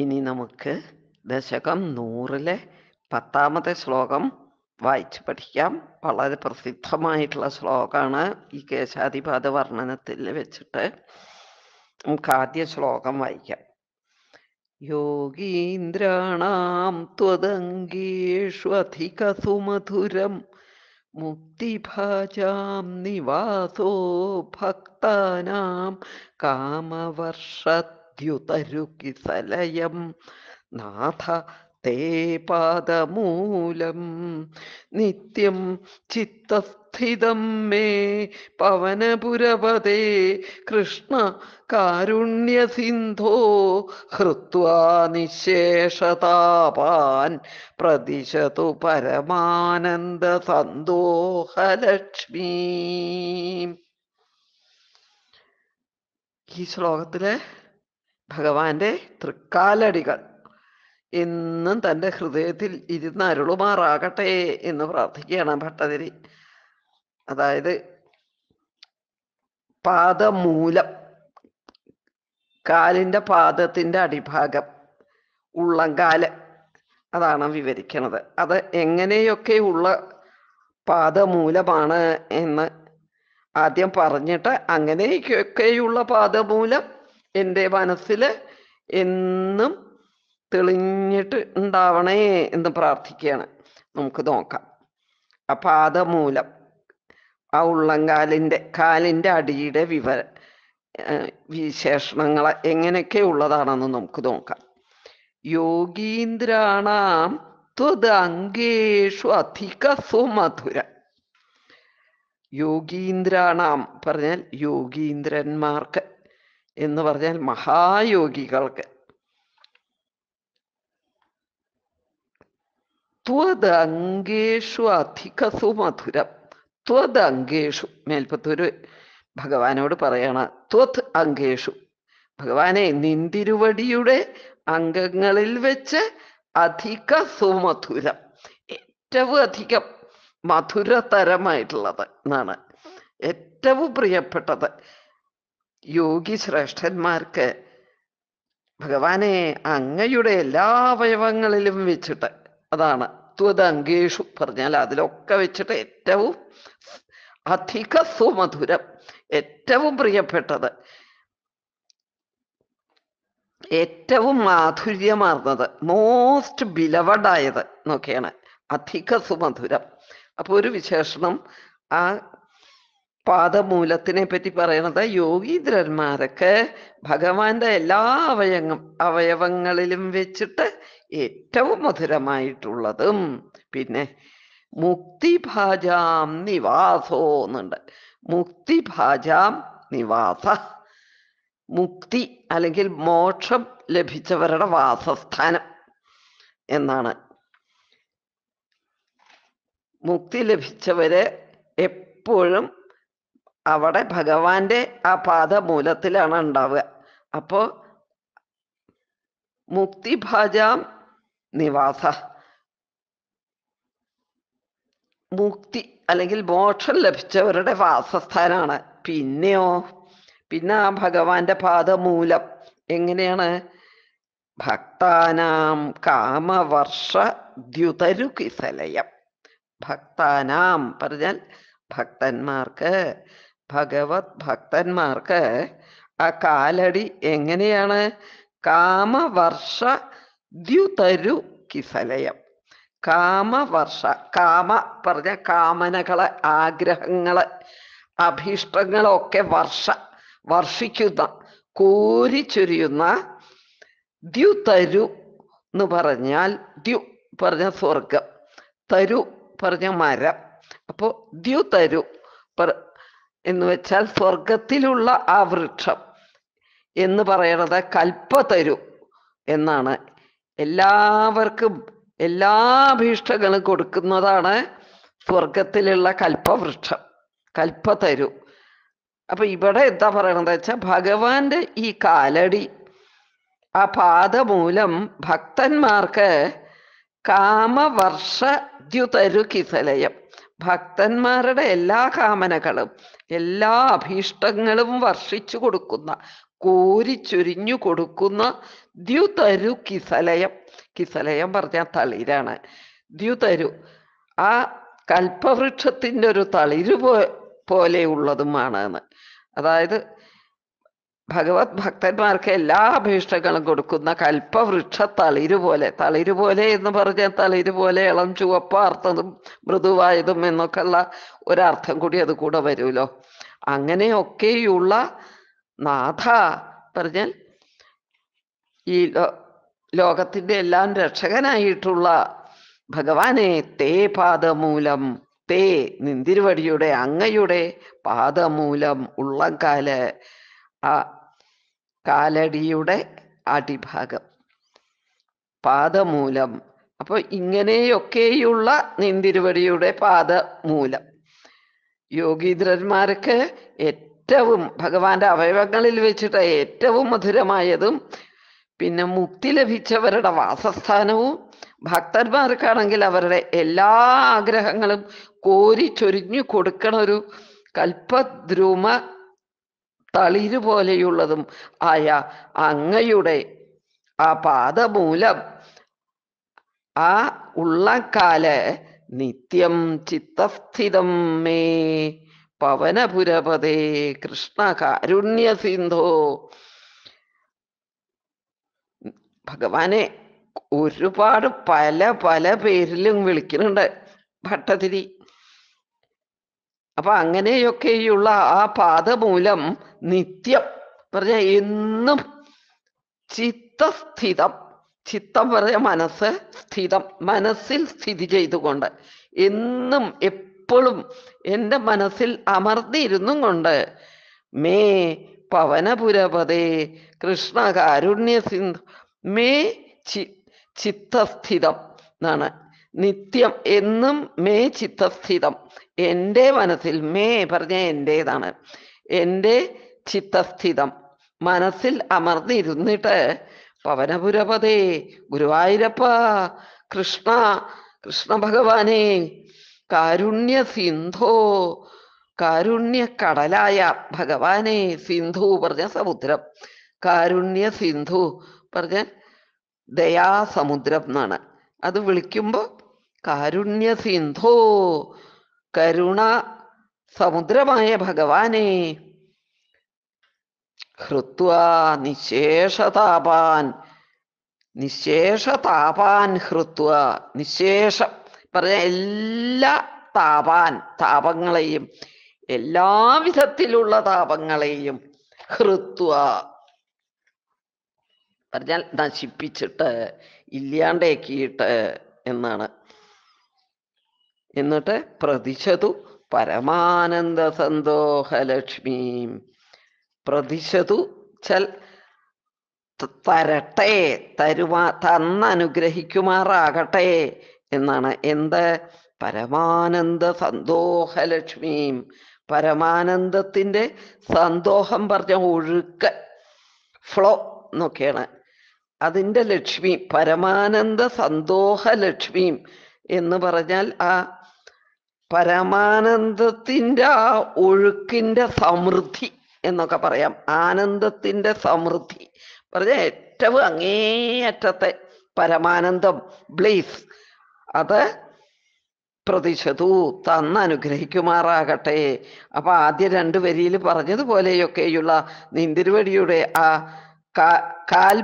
ഇനി നമുക്ക് ദശകം നൂറിലെ പത്താമത്തെ ശ്ലോകം വായിച്ചു പഠിക്കാം വളരെ പ്രസിദ്ധമായിട്ടുള്ള ശ്ലോകമാണ് ഈ കേശാധിപാത വർണ്ണനത്തിൽ വെച്ചിട്ട് നമുക്ക് ആദ്യ ശ്ലോകം വായിക്കാം യോഗീന്ദ്രാണാം സുമധുരം മുക്തിഭാജാം നിവാസോ ഭക്താനാം കാമവർഷത് ദ്യുതരുക്കി സലയം നാഥ തേ പാദമൂലം നിത്യം ചിത്തസ്ഥിതം മേ പവനപുരപതേ കൃഷ്ണ കാരുണ്യസിന്ധോ ഹൃത്വാ നിശേഷതാപാൻ പ്രതിശതു പരമാനന്ദ സന്തോഹലക്ഷ്മി ഈ ശ്ലോകത്തിലെ ഭഗവാന്റെ തൃക്കാലടികൾ എന്നും തൻ്റെ ഹൃദയത്തിൽ ഇരുന്ന് അരുളുമാറാകട്ടെ എന്ന് പ്രാർത്ഥിക്കുകയാണ് ഭട്ടതിരി അതായത് പാദമൂലം കാലിൻ്റെ പാദത്തിൻ്റെ അടിഭാഗം ഉള്ളങ്കാല് അതാണ് വിവരിക്കുന്നത് അത് എങ്ങനെയൊക്കെ ഉള്ള പാദമൂലമാണ് എന്ന് ആദ്യം പറഞ്ഞിട്ട് അങ്ങനെയൊക്കെയുള്ള പാദമൂലം എൻ്റെ മനസ്സിൽ എന്നും തെളിഞ്ഞിട്ട് ഉണ്ടാവണേ എന്ന് പ്രാർത്ഥിക്കുകയാണ് നമുക്ക് നോക്കാം ആ പാദമൂലം ആ ഉള്ളംകാലിൻ്റെ കാലിൻ്റെ അടിയുടെ വിവര വിശേഷണങ്ങൾ എങ്ങനെയൊക്കെ ഉള്ളതാണെന്ന് നമുക്ക് നോക്കാം യോഗീന്ദ്രാണാം ത്വത് അങ്കേഷു അധിക സുമധുര യോഗീന്ദ്രാണാം പറഞ്ഞാൽ യോഗീന്ദ്രന്മാർക്ക് എന്ന് പറഞ്ഞാൽ മഹായോഗികൾക്ക് ത്വദംഗേഷു അധികസു മധുരം ത്വദ് അങ്കേഷു മേൽപ്പത്തൂര് ഭഗവാനോട് പറയണ ത്വത് അങ്കേഷു ഭഗവാനെ നിന്തിരുവടിയുടെ അംഗങ്ങളിൽ വെച്ച് അധിക സുമധുരം ഏറ്റവും അധികം മധുരതരമായിട്ടുള്ളത് എന്നാണ് ഏറ്റവും പ്രിയപ്പെട്ടത് യോഗി ശ്രേഷ്ഠന്മാർക്ക് ഭഗവാനെ അങ്ങയുടെ എല്ലാ അവയവങ്ങളിലും വെച്ചിട്ട് അതാണ് ത്വത് അങ്കേഷു പറഞ്ഞാൽ അതിലൊക്കെ വെച്ചിട്ട് ഏറ്റവും അധിക സുമധുരം ഏറ്റവും പ്രിയപ്പെട്ടത് ഏറ്റവും മാധുര്യമാർന്നത് മോസ്റ്റ് ബിലവഡ് ആയത് എന്നൊക്കെയാണ് അധിക സുമധുരം അപ്പോൾ ഒരു വിശേഷണം ആ പാദമൂലത്തിനെ പറ്റി പറയണത് യോഗീന്ദ്രന്മാരൊക്കെ ഭഗവാന്റെ എല്ലാ അവയവ അവയവങ്ങളിലും വെച്ചിട്ട് ഏറ്റവും മധുരമായിട്ടുള്ളതും പിന്നെ മുക്തിഭാജാം നിവാസോ എന്നുണ്ട് മുക്തിഭാജാം നിവാസ മുക്തി അല്ലെങ്കിൽ മോക്ഷം ലഭിച്ചവരുടെ വാസസ്ഥാനം എന്നാണ് മുക്തി ലഭിച്ചവരെ എപ്പോഴും അവിടെ ഭഗവാന്റെ ആ പാദമൂലത്തിലാണ് ഉണ്ടാവുക അപ്പോ മുക്തിഭാജാം നിവാസ മുക്തി അല്ലെങ്കിൽ മോക്ഷം ലഭിച്ചവരുടെ വാസസ്ഥാനാണ് പിന്നെയോ പിന്നെ ആ ഭഗവാന്റെ പാദമൂലം എങ്ങനെയാണ് ഭക്താനാം കാമവർഷ ദ്യുതരു കിസലയം ഭക്താനാം പറഞ്ഞാൽ ഭക്തന്മാർക്ക് ഭഗവത് ഭക്തന്മാർക്ക് ആ കാലടി എങ്ങനെയാണ് കാമവർഷ ദ്യുതരു കിസലയം കാമവർഷ കാമ പറഞ്ഞ കാമനകളെ ആഗ്രഹങ്ങളെ അഭീഷ്ടങ്ങളൊക്കെ വർഷ വർഷിക്കുന്ന കോരിച്ചൊരിയുന്ന ദ്യു തരു എന്ന് പറഞ്ഞാൽ ദ്യു പറഞ്ഞ സ്വർഗം തരു പറഞ്ഞ മരം അപ്പോ ദ്യുതരു എന്ന് വെച്ചാൽ സ്വർഗത്തിലുള്ള ആ വൃക്ഷം എന്ന് പറയണത് തരൂ എന്നാണ് എല്ലാവർക്കും എല്ലാ ഭീഷ്ടകളും കൊടുക്കുന്നതാണ് സ്വർഗത്തിലുള്ള കൽപ്പവൃക്ഷം തരൂ അപ്പൊ ഇവിടെ എന്താ പറയണത് വെച്ചാൽ ഭഗവാന്റെ ഈ കാലടി ആ പാത മൂലം ഭക്തന്മാർക്ക് കാമവർഷ ദ്യുതരു കിസലയം ഭക്തന്മാരുടെ എല്ലാ കാമനകളും എല്ലാ അഭീഷ്ടങ്ങളും വർഷിച്ചു കൊടുക്കുന്ന കോരിച്ചൊരിഞ്ഞു കൊടുക്കുന്ന ദ്യുതരു കിസലയം കിസലയം പറഞ്ഞ തളിരാണ് ദ്യുതരു ആ കൽപ്പവൃക്ഷത്തിൻ്റെ ഒരു തളിര് പോ പോലെയുള്ളതുമാണ് അതായത് ഭഗവത് ഭക്തന്മാർക്ക് എല്ലാ അഭീഷ്ടങ്ങളും കൊടുക്കുന്ന കൽപ്പവൃക്ഷ തളിരുപോലെ തളിരുപോലെ എന്ന് പറഞ്ഞാൽ തളിരുപോലെ ഇളം ചുവപ്പാർത്തതും മൃദുവായതും എന്നൊക്കെയുള്ള ഒരർത്ഥം കൂടി അത് കൂടെ വരുമല്ലോ അങ്ങനെയൊക്കെയുള്ള നാഥ പറഞ്ഞാൽ ഈ ലോകത്തിന്റെ എല്ലാം രക്ഷകനായിട്ടുള്ള ഭഗവാനെ തേ പാദമൂലം തേ നിന്തിരുവടിയുടെ അങ്ങയുടെ പാദമൂലം ഉള്ളംകാല് ആ കാലടിയുടെ അടിഭാഗം പാദമൂലം അപ്പോൾ ഇങ്ങനെയൊക്കെയുള്ള നിന്തിരുവടിയുടെ പാദമൂലം യോഗീന്ദ്രന്മാർക്ക് ഏറ്റവും ഭഗവാന്റെ അവയവങ്ങളിൽ വെച്ചിട്ട് ഏറ്റവും മധുരമായതും പിന്നെ മുക്തി ലഭിച്ചവരുടെ വാസസ്ഥാനവും ഭക്തന്മാർക്കാണെങ്കിൽ അവരുടെ എല്ലാ ആഗ്രഹങ്ങളും കോരി ചൊരിഞ്ഞു കൊടുക്കണ ഒരു കൽപ്പദ്രൂമ തളിരു പോലെയുള്ളതും ആയ അങ്ങയുടെ ആ പാദമൂലം ആ ഉള്ളക്കാല് നിത്യം ചിത്തസ്ഥിതം മേ പവനപുരപതേ കൃഷ്ണ കാരുണ്യ സിന്ധോ ഭഗവാനെ ഒരുപാട് പല പല പേരിലും വിളിക്കുന്നുണ്ട് ഭട്ടതിരി അപ്പൊ അങ്ങനെയൊക്കെയുള്ള ആ പാദമൂലം നിത്യം പറഞ്ഞ എന്നും ചിത്തസ്ഥിതം ചിത്തം പറഞ്ഞ മനസ്സ് സ്ഥിതം മനസ്സിൽ സ്ഥിതി ചെയ്തുകൊണ്ട് എന്നും എപ്പോഴും എൻ്റെ മനസ്സിൽ അമർന്നിരുന്നും കൊണ്ട് മേ പവനപുരപതേ കൃഷ്ണകാരുണ്യ സിന്ധു മേ ചിത്തസ്ഥിതം എന്നാണ് നിത്യം എന്നും മേ ചിത്തസ്ഥിതം എൻ്റെ മനസ്സിൽ മേ പറഞ്ഞ എൻ്റേതാണ് എൻ്റെ ചിത്തസ്ഥിതം മനസ്സിൽ അമർന്നിരുന്നിട്ട് പവനപുരപതേ ഗുരുവായൂരപ്പ കൃഷ്ണ കൃഷ്ണ ഭഗവാനെ കാരുണ്യ സിന്ധോ കാരുണ്യ കടലായ ഭഗവാനെ സിന്ധു പറഞ്ഞ സമുദ്രം കാരുണ്യ സിന്ധു പറഞ്ഞ ദയാസമുദ്രം എന്നാണ് അത് വിളിക്കുമ്പോൾ കാരുണ്യസിന്ധോ കരുണ സമുദ്രമായ ഭഗവാനെ ഹൃത്വാ നിശേഷതാപാൻ നിശേഷതാപാൻ ഹൃത്വ നിശേഷം പറഞ്ഞ എല്ലാ താപാൻ താപങ്ങളെയും എല്ലാ വിധത്തിലുള്ള താപങ്ങളെയും ഹൃത്വ പറഞ്ഞാൽ നശിപ്പിച്ചിട്ട് ഇല്ലാണ്ടേക്കിയിട്ട് എന്നാണ് എന്നിട്ട് പ്രതിശതു പരമാനന്ദ സന്തോഹലക്ഷ്മീം പ്രതിശതു ചൽ തരട്ടെ തരുമാ തന്നനുഗ്രഹിക്കുമാറാകട്ടെ എന്നാണ് എന്ത് പരമാനന്ദ സന്തോഹലക്ഷ്മിയും പരമാനന്ദത്തിൻ്റെ സന്തോഷം പറഞ്ഞ ഒഴുക്ക് ഫ്ലോ എന്നൊക്കെയാണ് അതിൻ്റെ ലക്ഷ്മി പരമാനന്ദ സന്തോഹ എന്ന് പറഞ്ഞാൽ ആ പരമാനന്ദത്തിൻ്റെ ആ ഒഴുക്കിൻ്റെ സമൃദ്ധി എന്നൊക്കെ പറയാം ആനന്ദത്തിൻ്റെ സമൃദ്ധി പറഞ്ഞ ഏറ്റവും അങ്ങേയറ്റത്തെ പരമാനന്ദം ബ്ലീസ് അത് പ്രതിശതു അനുഗ്രഹിക്കുമാറാകട്ടെ അപ്പൊ ആദ്യ രണ്ട് വരിയിൽ പറഞ്ഞതുപോലെയൊക്കെയുള്ള നിന്തിരുവടിയുടെ ആ കാൽ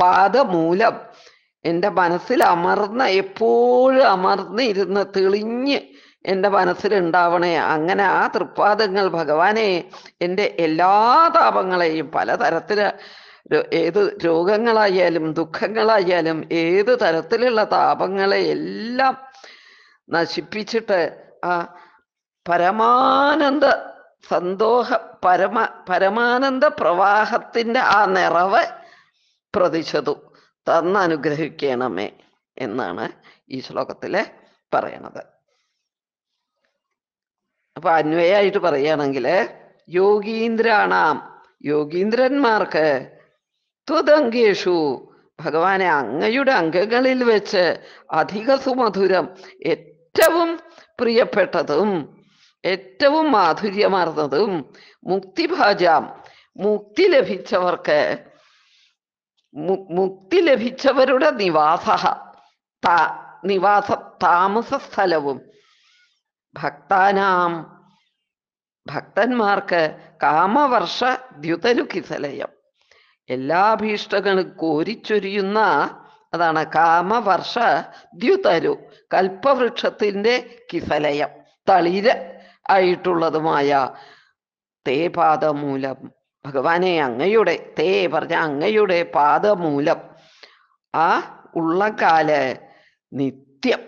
പാദമൂലം എൻ്റെ മനസ്സിൽ അമർന്ന എപ്പോഴും അമർന്നിരുന്ന് തെളിഞ്ഞ് എൻ്റെ മനസ്സിലുണ്ടാവണേ അങ്ങനെ ആ തൃപ്പാദങ്ങൾ ഭഗവാനെ എൻ്റെ എല്ലാ താപങ്ങളെയും പലതരത്തില് ഏത് രോഗങ്ങളായാലും ദുഃഖങ്ങളായാലും ഏത് തരത്തിലുള്ള താപങ്ങളെ എല്ലാം നശിപ്പിച്ചിട്ട് ആ പരമാനന്ദ സന്തോഷ പരമ പരമാനന്ദ പ്രവാഹത്തിൻ്റെ ആ നിറവ് പ്രതിച്ചതു തന്നനുഗ്രഹിക്കണമേ എന്നാണ് ഈ ശ്ലോകത്തിലെ പറയണത് അപ്പൊ അന്വയായിട്ട് പറയുകയാണെങ്കിൽ യോഗീന്ദ്രാണാം യോഗീന്ദ്രന്മാർക്ക് ത്വതങ്കേഷു ഭഗവാനെ അങ്ങയുടെ അംഗങ്ങളിൽ വെച്ച് അധിക സുമധുരം ഏറ്റവും പ്രിയപ്പെട്ടതും ഏറ്റവും മാധുര്യമാർന്നതും മുക്തിഭാജാം മുക്തി ലഭിച്ചവർക്ക് മുക്തി ലഭിച്ചവരുടെ നിവാസ താ നിവാസ താമസ സ്ഥലവും ഭക്താനാം ഭക്തന്മാർക്ക് കാമവർഷ ദ്യുതലുഖിതലയം എല്ലാ ഭീഷ്ടകളും കോരിച്ചൊരിയുന്ന അതാണ് കാമവർഷ ദ്യുതലു കൽപ്പവൃക്ഷത്തിൻ്റെ കിസലയം തളിര ആയിട്ടുള്ളതുമായ തേ പാദമൂലം ഭഗവാനെ അങ്ങയുടെ തേ പറഞ്ഞ അങ്ങയുടെ പാദമൂലം ആ ഉള്ള കാല് നിത്യം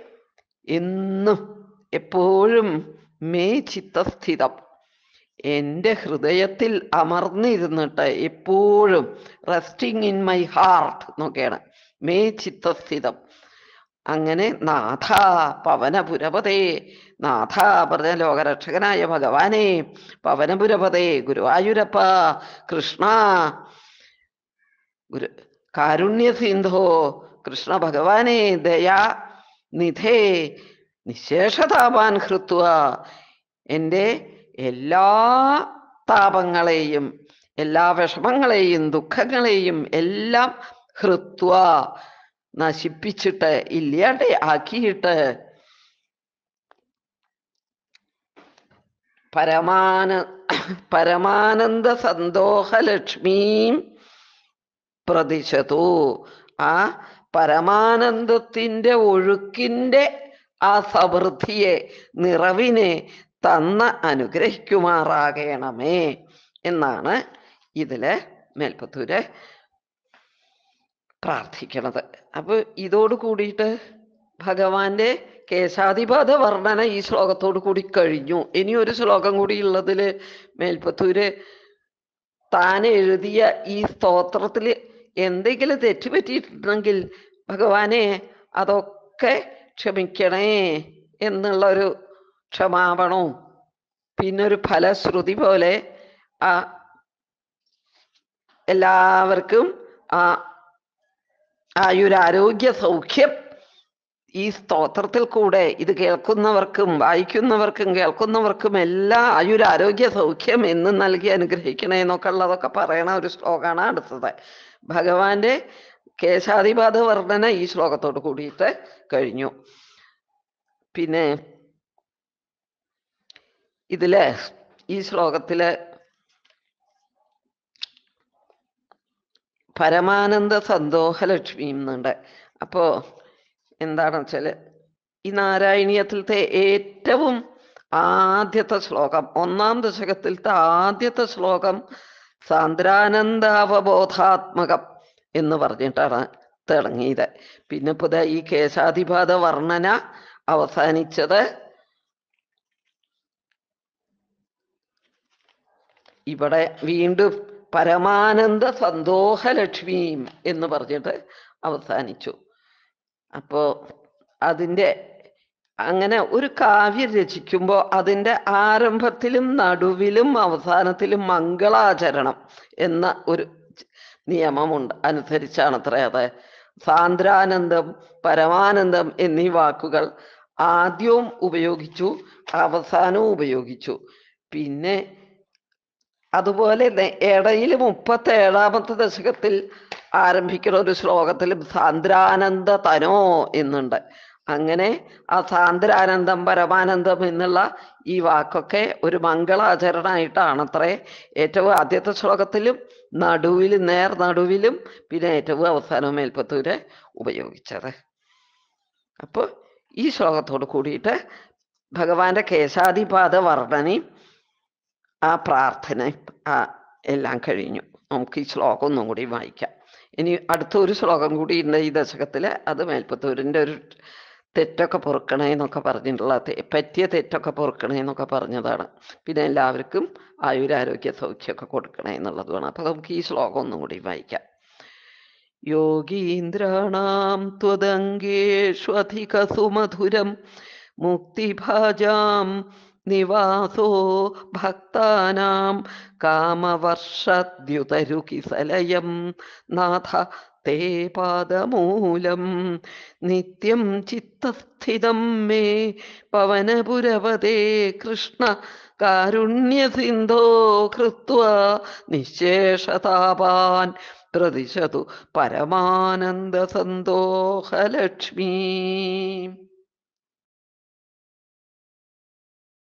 എന്നും എപ്പോഴും മേ ചിത്തസ്ഥിതം എൻ്റെ ഹൃദയത്തിൽ അമർന്നിരുന്നിട്ട് എപ്പോഴും റെസ്റ്റിംഗ് ഇൻ മൈ ഹാർട്ട് എന്നൊക്കെയാണ് മേ ചിത്തസ്ഥിതം അങ്ങനെ നാഥ പവനപുരപതേ നാഥ പറഞ്ഞ ലോകരക്ഷകനായ ഭഗവാനെ പവനപുരപതേ ഗുരുവായൂരപ്പ കൃഷ്ണ ഗുരു കാരുണ്യ സിന്ധോ കൃഷ്ണ ഭഗവാനെ ദയാ നിധേ നിശേഷതാപാൻ ഹൃത്വ എൻ്റെ എല്ലാ താപങ്ങളെയും എല്ലാ വിഷമങ്ങളെയും ദുഃഖങ്ങളെയും എല്ലാം ഹൃത്വ നശിപ്പിച്ചിട്ട് ഇല്ലാതെ ആക്കിയിട്ട് പരമാന പരമാനന്ദ സന്തോഷലക്ഷ്മീം പ്രതിശതു ആ പരമാനന്ദത്തിൻ്റെ ഒഴുക്കിൻ്റെ ആ സമൃദ്ധിയെ നിറവിനെ തന്ന അനുഗ്രഹിക്കുമാറാകണമേ എന്നാണ് ഇതില് മേൽപ്പത്തൂര് പ്രാർത്ഥിക്കണത് അപ്പൊ ഇതോട് കൂടിയിട്ട് ഭഗവാന്റെ കേശാധിപത വർണ്ണന ഈ ശ്ലോകത്തോട് കൂടി കഴിഞ്ഞു ഇനി ഒരു ശ്ലോകം കൂടി ഉള്ളതിൽ മേൽപ്പത്തൂര് താൻ എഴുതിയ ഈ സ്തോത്രത്തിൽ എന്തെങ്കിലും തെറ്റുപറ്റിയിട്ടുണ്ടെങ്കിൽ ഭഗവാനെ അതൊക്കെ ക്ഷമിക്കണേ എന്നുള്ളൊരു ക്ഷമാപണവും പിന്നൊരു ഫലശ്രുതി പോലെ ആ എല്ലാവർക്കും ആ ആയുരാരോഗ്യ സൗഖ്യം ഈ സ്തോത്രത്തിൽ കൂടെ ഇത് കേൾക്കുന്നവർക്കും വായിക്കുന്നവർക്കും കേൾക്കുന്നവർക്കും എല്ലാ ആയുരാരോഗ്യ സൗഖ്യം എന്നും നൽകി അനുഗ്രഹിക്കണേ എന്നൊക്കെ ഉള്ളതൊക്കെ പറയണ ഒരു ശ്ലോകമാണ് അടുത്തത് ഭഗവാന്റെ കേശാധിപാത വർണ്ണന ഈ ശ്ലോകത്തോട് കൂടിയിട്ട് കഴിഞ്ഞു പിന്നെ ഇതിലെ ഈ ശ്ലോകത്തിലെ പരമാനന്ദ സന്തോഹ ലക്ഷ്മി എന്നുണ്ട് അപ്പോ എന്താണ് വെച്ചാല് ഈ നാരായണീയത്തിലത്തെ ഏറ്റവും ആദ്യത്തെ ശ്ലോകം ഒന്നാം ദശകത്തിലത്തെ ആദ്യത്തെ ശ്ലോകം സാന്ദ്രാനന്ദാവബോധാത്മകം എന്ന് പറഞ്ഞിട്ടാണ് തിളങ്ങിയത് പിന്നെ പുതിയ ഈ കേശാധിപാത വർണ്ണന അവസാനിച്ചത് ഇവിടെ വീണ്ടും പരമാനന്ദ സന്തോഷലക്ഷ്മിയും എന്ന് പറഞ്ഞിട്ട് അവസാനിച്ചു അപ്പോ അതിൻ്റെ അങ്ങനെ ഒരു കാവ്യം രചിക്കുമ്പോൾ അതിൻ്റെ ആരംഭത്തിലും നടുവിലും അവസാനത്തിലും മംഗളാചരണം എന്ന ഒരു നിയമമുണ്ട് അനുസരിച്ചാണ് അത്ര അത് സാന്ദ്രാനന്ദം പരമാനന്ദം എന്നീ വാക്കുകൾ ആദ്യവും ഉപയോഗിച്ചു അവസാനവും ഉപയോഗിച്ചു പിന്നെ അതുപോലെ ഇടയിൽ മുപ്പത്തി ഏഴാമത്തെ ദശകത്തിൽ ആരംഭിക്കുന്ന ഒരു ശ്ലോകത്തിലും സാന്ദ്രാനന്ദ തനോ എന്നുണ്ട് അങ്ങനെ ആ സാന്ദ്രാനന്ദം പരമാനന്ദം എന്നുള്ള ഈ വാക്കൊക്കെ ഒരു മംഗളാചരണമായിട്ടാണ് അത്രേ ഏറ്റവും ആദ്യത്തെ ശ്ലോകത്തിലും നടുവിൽ നേർ നടുവിലും പിന്നെ ഏറ്റവും അവസാനവും മേൽപ്പത്തൂര് ഉപയോഗിച്ചത് അപ്പോൾ ഈ ശ്ലോകത്തോട് കൂടിയിട്ട് ഭഗവാന്റെ കേശാധിപാത വർണ്ണനയും ആ പ്രാർത്ഥന ആ എല്ലാം കഴിഞ്ഞു നമുക്ക് ഈ ശ്ലോകം ഒന്നും കൂടി വായിക്കാം ഇനി അടുത്ത ഒരു ശ്ലോകം കൂടി ഉണ്ട് ഈ ദശകത്തിൽ അത് മേൽപ്പത്തൂരിൻ്റെ ഒരു തെറ്റൊക്കെ പൊറുക്കണേ എന്നൊക്കെ പറഞ്ഞിട്ടുള്ള പറ്റിയ തെറ്റൊക്കെ പൊറുക്കണേ എന്നൊക്കെ പറഞ്ഞതാണ് പിന്നെ എല്ലാവർക്കും ആയുരാരോഗ്യ സൗഖ്യമൊക്കെ കൊടുക്കണേ എന്നുള്ളതുമാണ് അപ്പോൾ നമുക്ക് ഈ ശ്ലോകം ഒന്നും കൂടി വായിക്കാം യോഗീന്ദ്രാണാം ത്വദംഗേഷ്വധികസുമധുരം മുക്തിഭാജാം നിവാസോ ഭക്താനാം കാമവർഷദ്യുതരുകിസലയം നാഥ തേ പാദമൂലം നിത്യം ചിത്തസ്ഥിതം മേ പവനപുരവതേ കൃഷ്ണ കാരുണ്യസിന്ധോ കൃത്വ നിശേഷതാപാൻ പ്രതിശതു പരമാനന്ദസന്തോഹലക്ഷ്മീ